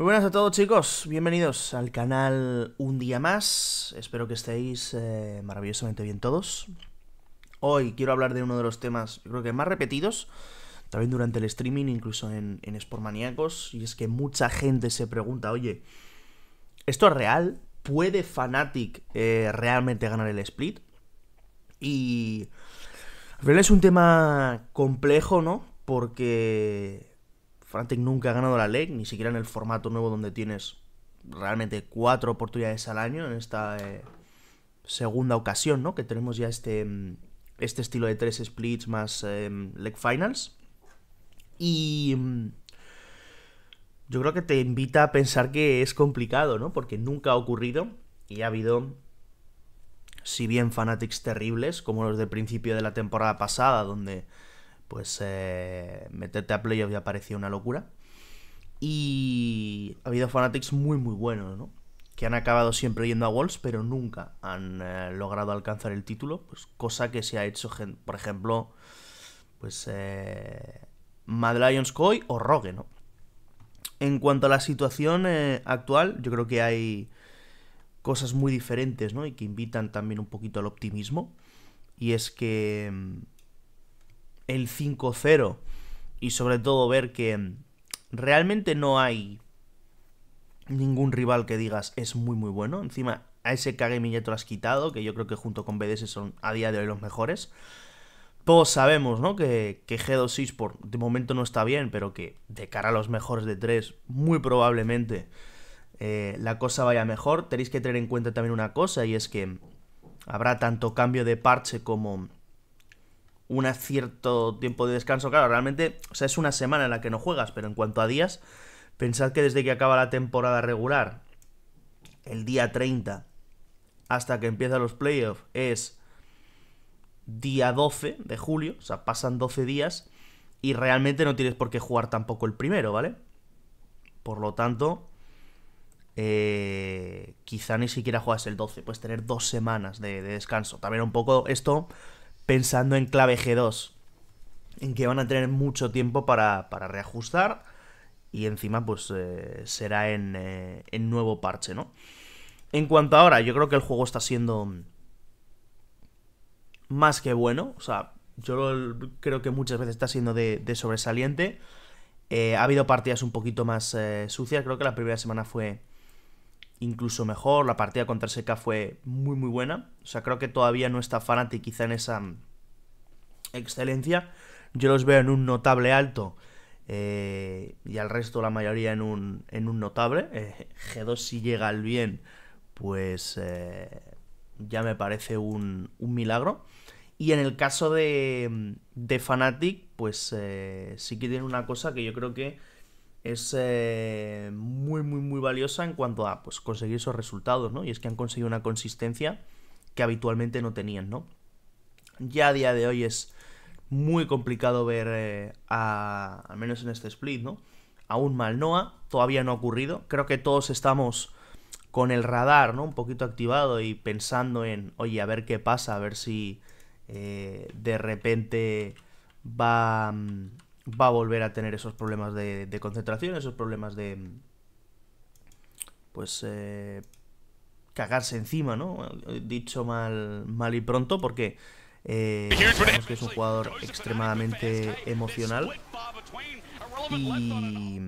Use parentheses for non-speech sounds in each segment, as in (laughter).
Muy buenas a todos chicos, bienvenidos al canal un día más, espero que estéis eh, maravillosamente bien todos. Hoy quiero hablar de uno de los temas, yo creo que más repetidos, también durante el streaming, incluso en, en Sportmaníacos, y es que mucha gente se pregunta, oye, ¿esto es real? ¿Puede Fnatic eh, realmente ganar el split? Y... Al es un tema complejo, ¿no? Porque Fnatic nunca ha ganado la leg ni siquiera en el formato nuevo donde tienes realmente cuatro oportunidades al año en esta eh, segunda ocasión, ¿no? Que tenemos ya este, mm, este estilo de tres splits más em, leg finals. Y mm, yo creo que te invita a pensar que es complicado, ¿no? Porque nunca ha ocurrido y ha habido, si bien fanatics terribles, como los del principio de la temporada pasada, donde pues eh, meterte a playoff ya parecía una locura. Y ha habido Fanatics muy muy buenos, ¿no? Que han acabado siempre yendo a Wolves, pero nunca han eh, logrado alcanzar el título, pues cosa que se ha hecho, por ejemplo, pues eh, Mad Lions Coy o Rogue, ¿no? En cuanto a la situación actual, yo creo que hay cosas muy diferentes, ¿no? Y que invitan también un poquito al optimismo. Y es que mm, el 5-0 y sobre todo ver que realmente no hay ningún rival que digas es muy muy bueno. Encima a ese Kagemi ya te lo has quitado, que yo creo que junto con BDS son a día de hoy los mejores. Todos sabemos, ¿no? Que, G2 por de momento no está bien, pero que de cara a los mejores de tres, muy probablemente eh, la cosa vaya mejor. Tenéis que tener en cuenta también una cosa, y es que habrá tanto cambio de parche como un cierto tiempo de descanso. Claro, realmente, o sea, es una semana en la que no juegas, pero en cuanto a días, pensad que desde que acaba la temporada regular, el día 30, hasta que empiezan los playoffs, es día 12 de julio, o sea, pasan 12 días y realmente no tienes por qué jugar tampoco el primero, ¿vale? Por lo tanto, eh, quizá ni siquiera juegas el 12, puedes tener dos semanas de, de descanso. También un poco esto pensando en clave G2, en que van a tener mucho tiempo para, reajustar y encima pues eh, será eh, en, nuevo parche, ¿no? En cuanto ahora, yo creo que el juego está siendo más que bueno, o sea, yo creo que muchas veces está siendo de, sobresaliente. Eh, ha habido partidas un poquito más sucias, creo que la primera semana fue incluso mejor. La partida contra SK fue muy, muy buena. O sea, creo que todavía no está Fnatic quizá en esa mm, excelencia. Yo los veo en un notable alto eh, y al resto, la mayoría, en un, en un notable. Eh, G2 si llega al bien, pues eh, ya me parece un, un, milagro. Y en el caso de, mm, de Fnatic, pues sí que tiene una cosa que yo creo que es eh, muy, muy, muy valiosa en cuanto a pues, conseguir esos resultados, ¿no? Y es que han conseguido una consistencia que habitualmente no tenían, ¿no? Ya a día de hoy es muy complicado ver, eh, a, al menos en este split, ¿no? Aún mal Noah, todavía no ha ocurrido. Creo que todos estamos con el radar, ¿no? Un poquito activado y pensando en, oye, a ver qué pasa, a ver si eh, de repente va... Mm, va a volver a tener esos problemas de, concentración, esos problemas de... Pues... Eh, cagarse encima, ¿no? Dicho mal, mal y pronto, porque eh, que es un jugador extremadamente emocional. Y,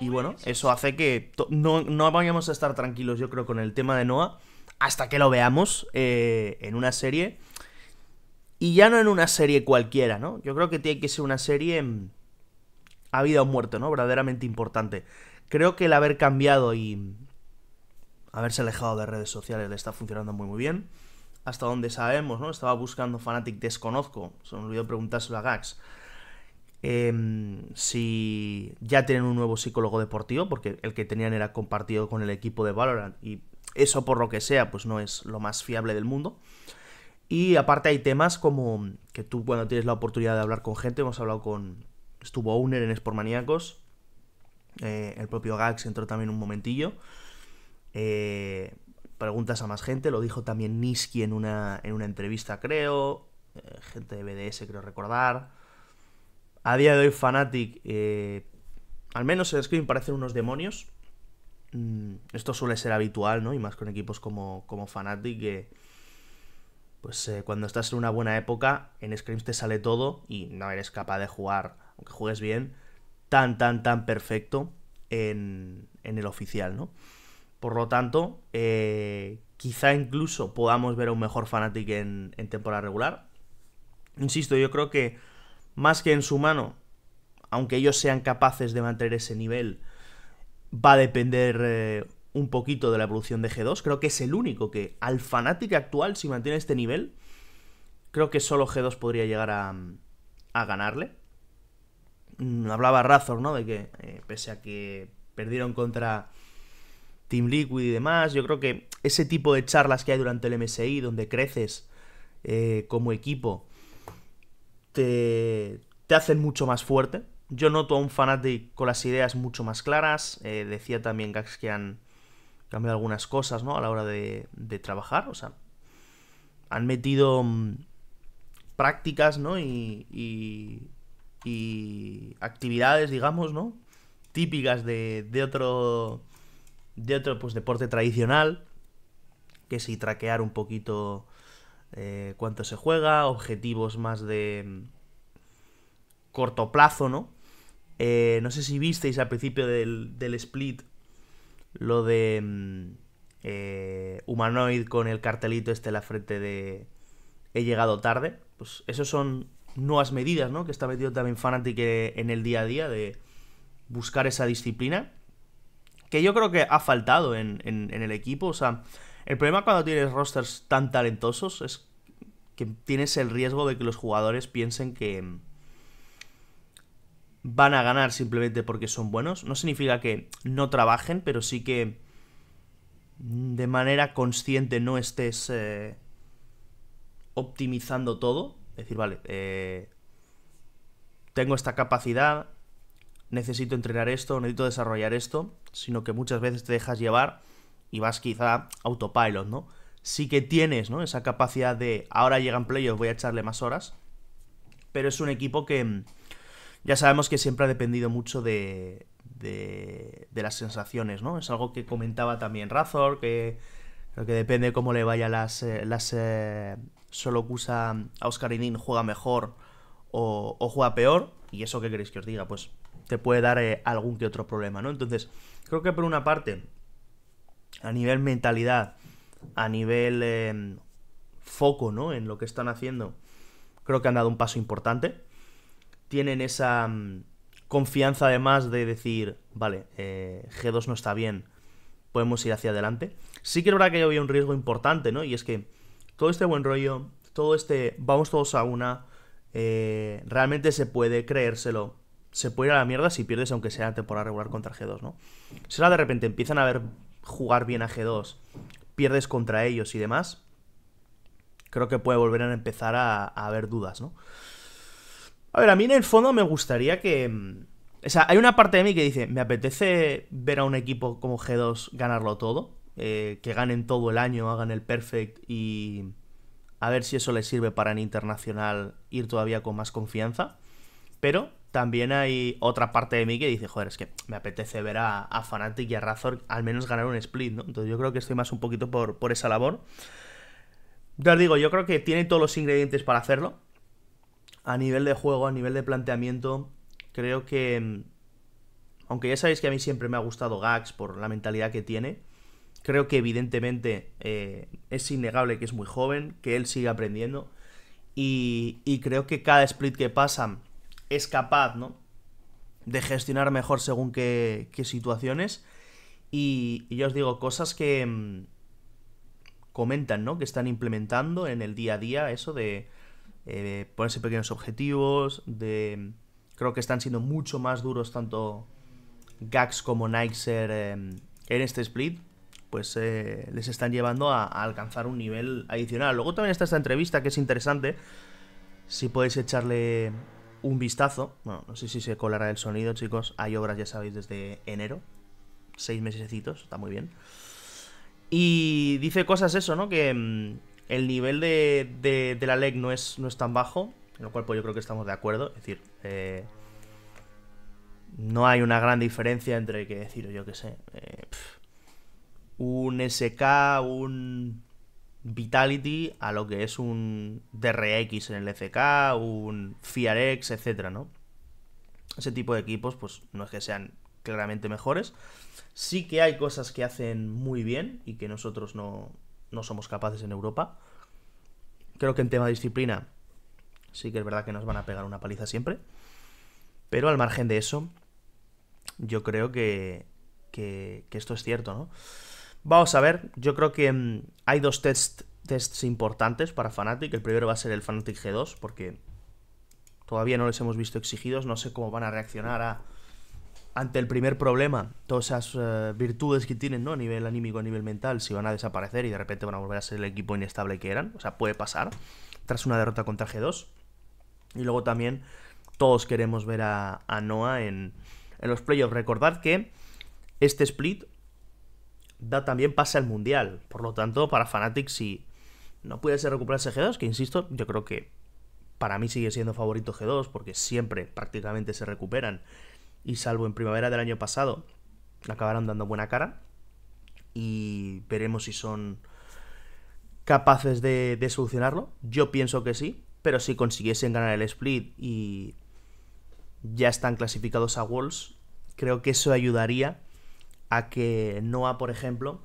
y bueno, eso hace que no, no, vayamos a estar tranquilos, yo creo, con el tema de Noah hasta que lo veamos eh, en una serie y ya no en una serie cualquiera, ¿no? Yo creo que tiene que ser una serie mm, a vida o muerto, ¿no? Verdaderamente importante. Creo que el haber cambiado y mm, haberse alejado de redes sociales le está funcionando muy muy bien. Hasta donde sabemos, ¿no? Estaba buscando Fanatic Desconozco. Se me olvidó preguntárselo a Gax. Em, si ya tienen un nuevo psicólogo deportivo, porque el que tenían era compartido con el equipo de Valorant. Y eso por lo que sea, pues no es lo más fiable del mundo. Y aparte hay temas como que tú cuando tienes la oportunidad de hablar con gente, hemos hablado con... Estuvo Owner en Sportmaníacos, eh, el propio Gax entró también un momentillo. Eh, preguntas a más gente, lo dijo también Niski en una, en una entrevista, creo. Eh, gente de BDS, creo recordar. A día de hoy, Fanatic, al menos en screen parecen unos demonios. Mm, esto suele ser habitual, ¿no? Y más con equipos como, como Fanatic, que pues eh, cuando estás en una buena época, en Screams te sale todo y no eres capaz de jugar, aunque juegues bien, tan, tan, tan perfecto en, en el oficial, ¿no? Por lo tanto, eh, quizá incluso podamos ver a un mejor Fnatic en, temporada regular. Insisto, yo creo que más que en su mano, aunque ellos sean capaces de mantener ese nivel, va a depender eh, un poquito de la evolución de G2. Creo que es el único que al fanático actual, si mantiene este nivel, creo que solo G2 podría llegar a, a ganarle. Mm, hablaba Razor, ¿no? De que eh, pese a que perdieron contra Team Liquid y demás, yo creo que ese tipo de charlas que hay durante el MSI, donde creces eh, como equipo, te, te hacen mucho más fuerte. Yo noto a un fanático con las ideas mucho más claras. Eh, decía también han Cambia algunas cosas, ¿no? A la hora de, trabajar, o sea, han metido mm, prácticas, ¿no? Y, y, actividades, digamos, ¿no? Típicas de, de otro, de otro, pues, deporte tradicional, que si traquear un poquito eh, cuánto se juega, objetivos más de mm, corto plazo, ¿no? Eh, no sé si visteis al principio del, del split lo de mm, eh, Humanoid con el cartelito este en la frente de he llegado tarde, pues esos son nuevas medidas, ¿no? Que está metido también Fanatic eh, en el día a día de buscar esa disciplina, que yo creo que ha faltado en, en el equipo, o sea, el problema cuando tienes rosters tan talentosos es que tienes el riesgo de que los jugadores piensen que mm, van a ganar simplemente porque son buenos. No significa que no trabajen, pero sí que de manera consciente no estés eh, optimizando todo. Es decir, vale, eh, tengo esta capacidad, necesito entrenar esto, necesito desarrollar esto, sino que muchas veces te dejas llevar y vas quizá autopilot, ¿no? Sí que tienes, ¿no? Esa capacidad de ahora llegan playoffs, voy a echarle más horas, pero es un equipo que ya sabemos que siempre ha dependido mucho de, las sensaciones, ¿no? Es algo que comentaba también Razor, que que depende cómo le vaya las, eh, las eh, solo usa a Oscar juega mejor o, juega peor, y eso que queréis que os diga, pues te puede dar eh, algún que otro problema, ¿no? Entonces, creo que por una parte, a nivel mentalidad, a nivel em, foco, ¿no? En lo que están haciendo, creo que han dado un paso importante tienen esa mm, confianza además de decir, vale, eh, G2 no está bien, podemos ir hacia adelante. Sí que es verdad que había un riesgo importante, ¿no? Y es que todo este buen rollo, todo este vamos todos a una, eh, realmente se puede creérselo. Se puede ir a la mierda si pierdes, aunque sea temporada regular contra G2, ¿no? Si ahora de repente empiezan a ver jugar bien a G2, pierdes contra ellos y demás, creo que puede volver a empezar a, a haber dudas, ¿no? A ver, a mí en el fondo me gustaría que... Mm, o sea, hay una parte de mí que dice, me apetece ver a un equipo como G2 ganarlo todo, eh, que ganen todo el año, hagan el perfect y a ver si eso les sirve para en internacional ir todavía con más confianza. Pero también hay otra parte de mí que dice, joder, es que me apetece ver a, a Fanatic y a Razor al menos ganar un split, ¿no? Entonces yo creo que estoy más un poquito por, por esa labor. Ya digo, yo creo que tiene todos los ingredientes para hacerlo a nivel de juego, a nivel de planteamiento, creo que... Mm, aunque ya sabéis que a mí siempre me ha gustado Gax por la mentalidad que tiene, creo que evidentemente eh, es innegable que es muy joven, que él sigue aprendiendo y, creo que cada split que pasa es capaz ¿no? de gestionar mejor según qué, qué situaciones y, yo os digo, cosas que mm, comentan, ¿no? que están implementando en el día a día, eso de eh, ponerse pequeños objetivos, de... Creo que están siendo mucho más duros tanto Gax como Nixer em, en este split, pues eh, les están llevando a, alcanzar un nivel adicional. Luego también está esta entrevista que es interesante, si podéis echarle un vistazo, bueno, no sé si se colará el sonido chicos, hay obras ya sabéis desde enero, seis mesecitos, está muy bien. Y dice cosas eso, ¿no? Que em, el nivel de, de, la LEG no es, no es tan bajo, en lo cual pues, yo creo que estamos de acuerdo. Es decir, eh, no hay una gran diferencia entre que decir, yo que sé, eh, un SK, un Vitality a lo que es un DRX en el FK, un FIAREX, etcétera, ¿no? Ese tipo de equipos, pues no es que sean claramente mejores. Sí que hay cosas que hacen muy bien y que nosotros no, no somos capaces en Europa. Creo que en tema de disciplina sí que es verdad que nos van a pegar una paliza siempre. Pero al margen de eso, yo creo que, esto es cierto, ¿no? Vamos a ver, yo creo que mm, hay dos test, tests importantes para Fnatic. El primero va a ser el Fnatic G2, porque todavía no les hemos visto exigidos. No sé cómo van a reaccionar a ante el primer problema, todas esas eh, virtudes que tienen, ¿no? A nivel anímico, a nivel mental, si van a desaparecer y de repente van a volver a ser el equipo inestable que eran. O sea, puede pasar tras una derrota contra G2. Y luego también todos queremos ver a, a Noah en, los playoffs. Recordad que este split da también pase al Mundial. Por lo tanto, para Fnatic, si no puede ser recuperarse G2, que insisto, yo creo que para mí sigue siendo favorito G2 porque siempre prácticamente se recuperan y salvo en primavera del año pasado, acabaron dando buena cara. Y veremos si son capaces de, solucionarlo. Yo pienso que sí, pero si consiguiesen ganar el split y ya están clasificados a Wolves, creo que eso ayudaría a que Noah, por ejemplo,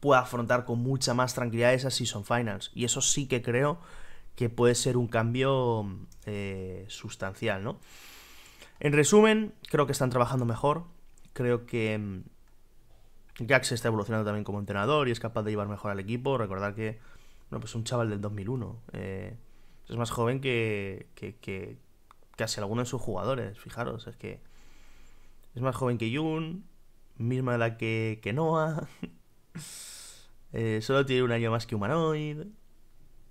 pueda afrontar con mucha más tranquilidad esas season finals. Y eso sí que creo que puede ser un cambio eh, sustancial, ¿no? En resumen, creo que están trabajando mejor. Creo que mm, se está evolucionando también como entrenador y es capaz de llevar mejor al equipo. Recordar que, bueno, pues un chaval del 2001. Eh, es más joven que, que, casi alguno de sus jugadores, fijaros. Es que es más joven que Jun, misma edad que, Noah. (laughs) Eh, solo tiene un año más que Humanoid.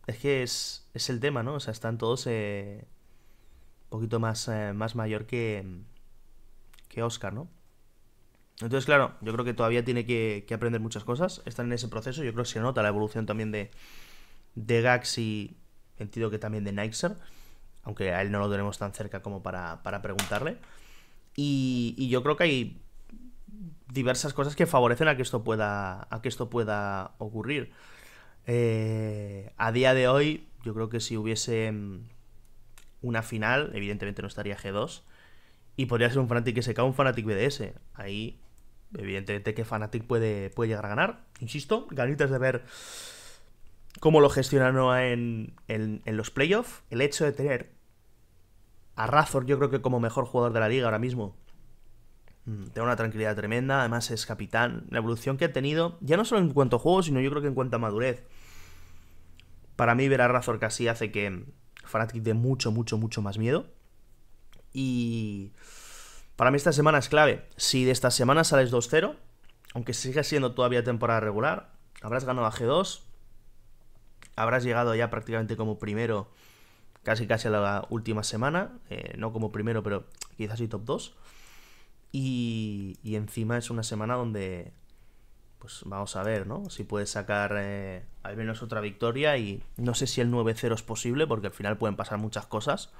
Es que es, es el tema, ¿no? O sea, están todos... Eh, poquito más, eh, más mayor que, que Oscar, ¿no? Entonces, claro, yo creo que todavía tiene que, aprender muchas cosas. Están en ese proceso. Yo creo que se nota la evolución también de, de Gax y entiendo que también de Nixer. Aunque a él no lo tenemos tan cerca como para, para preguntarle. Y, y, yo creo que hay diversas cosas que favorecen a que esto pueda, a que esto pueda ocurrir. Eh, a día de hoy, yo creo que si hubiese una final, evidentemente no estaría G2, y podría ser un Fnatic se cae un Fnatic BDS. Ahí, evidentemente que Fnatic puede, puede llegar a ganar, insisto, ganitas de ver cómo lo gestionaron en, en, en los playoffs, el hecho de tener a Razor, yo creo que como mejor jugador de la liga ahora mismo, mm, tiene una tranquilidad tremenda, además es capitán. La evolución que ha tenido, ya no solo en cuanto a juego, sino yo creo que en cuanto a madurez. Para mí ver a Razor casi hace que, Fanatic de mucho, mucho, mucho más miedo. Y para mí esta semana es clave. Si de esta semana sales 2-0, aunque siga siendo todavía temporada regular, habrás ganado a G2, habrás llegado ya prácticamente como primero, casi casi a la última semana, eh, no como primero, pero quizás y top 2. Y, y, encima es una semana donde pues vamos a ver, ¿no? Si puede sacar eh, al menos otra victoria y no sé si el 9-0 es posible porque al final pueden pasar muchas cosas.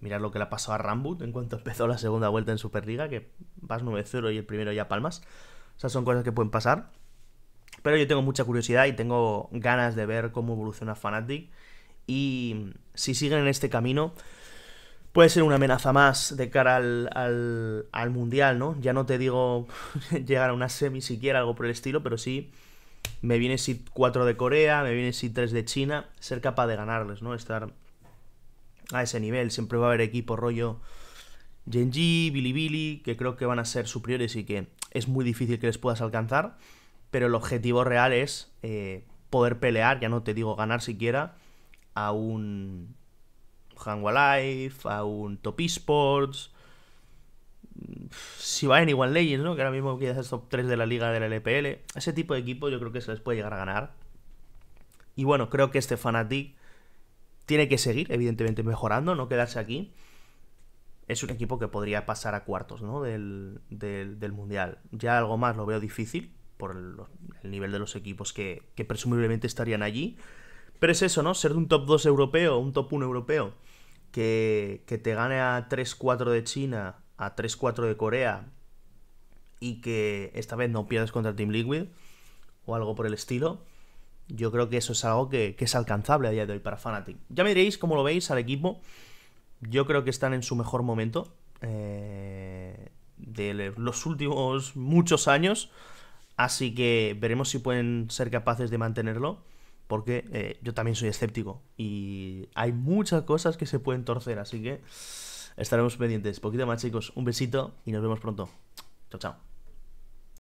Mirad lo que le ha pasado a Rambut en cuanto (laughs) empezó la segunda vuelta en Superliga, que vas 9-0 y el primero ya palmas. O sea, son cosas que pueden pasar. Pero yo tengo mucha curiosidad y tengo ganas de ver cómo evoluciona Fnatic. Y si siguen en este camino, puede ser una amenaza más de cara al, al, Mundial, ¿no? Ya no te digo (laughs) llegar a una semi siquiera, algo por el estilo, pero sí me viene si 4 de Corea, me viene si 3 de China, ser capaz de ganarles, ¿no? Estar a ese nivel, siempre va a haber equipo rollo Genji, Bilibili, que creo que van a ser superiores y que es muy difícil que les puedas alcanzar, pero el objetivo real es eh, poder pelear, ya no te digo ganar siquiera, a un Life, a un Top Esports. Mm, si va en Igual Legends, ¿no? Que ahora mismo quieres top 3 de la liga de la LPL. Ese tipo de equipo yo creo que se les puede llegar a ganar. Y bueno, creo que este Fanatic tiene que seguir, evidentemente, mejorando, no quedarse aquí. Es un equipo que podría pasar a cuartos, ¿no? Del, del, Mundial. Ya algo más lo veo difícil por el, nivel de los equipos que presumiblemente estarían allí. Pero es eso, ¿no? Ser de un top 2 europeo, un top 1 europeo, que, que te gane a 3-4 de China, a 3-4 de Corea, y que esta vez no pierdas contra Team Liquid, o algo por el estilo. Yo creo que eso es algo que, es alcanzable a día de hoy para Fnatic. Ya me diréis cómo lo veis al equipo. Yo creo que están en su mejor momento. Eh, de los últimos muchos años. Así que veremos si pueden ser capaces de mantenerlo porque eh, yo también soy escéptico y hay muchas cosas que se pueden torcer, así que estaremos pendientes. Poquito más chicos, un besito y nos vemos pronto. Chao, chao.